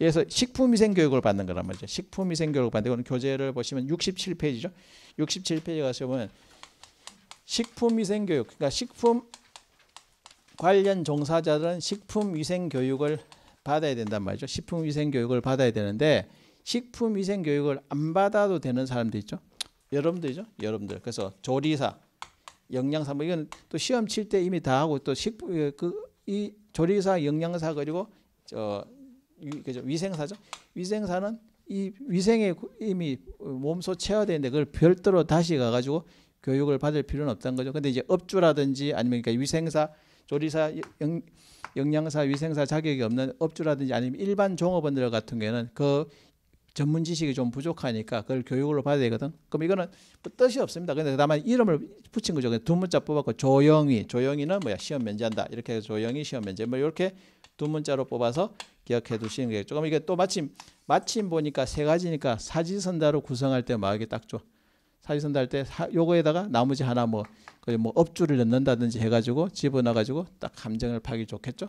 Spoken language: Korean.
그래서 식품위생 교육을 받는 거란 말이죠. 식품위생 교육을 받는데 오늘 교재를 보시면 67페이지죠. 67페이지 가서 보면 식품위생 교육 그러니까 식품 관련 종사자들은 식품위생 교육을 받아야 된단 말이죠. 식품위생 교육을 받아야 되는데 식품위생 교육을 안 받아도 되는 사람도 있죠. 여러분들이죠. 여러분들. 그래서 조리사, 영양사 뭐 이건 또 시험 칠 때 이미 다 하고 또 식품 그 이 조리사, 영양사 그리고 저 그죠? 위생사죠. 위생사는 이 위생에 이미 몸소 체화되는데 그걸 별도로 다시 가가지고 교육을 받을 필요는 없다는 거죠. 근데 이제 업주라든지 아니면 그러니까 위생사, 조리사, 영, 영양사, 위생사 자격이 없는 업주라든지 아니면 일반 종업원들 같은 경우에는 그 전문 지식이 좀 부족하니까 그걸 교육으로 받아야 되거든. 그럼 이거는 뭐 뜻이 없습니다. 근데 다만 이름을 붙인 거죠. 두 문자 뽑았고 조영희, 조영희는 뭐야 시험 면제한다. 이렇게 해서 조영희 시험 면제 뭐 이렇게 두 문자로 뽑아서 기억해 두시는 게 조금 이게 또 마침 마침 보니까 세 가지니까 사지선다로 구성할 때 마약이 딱 좋아. 사지선다 할 때 요거에다가 나머지 하나 뭐, 뭐 업주를 넣는다든지 해가지고 집어넣어가지고 딱 감정을 파기 좋겠죠.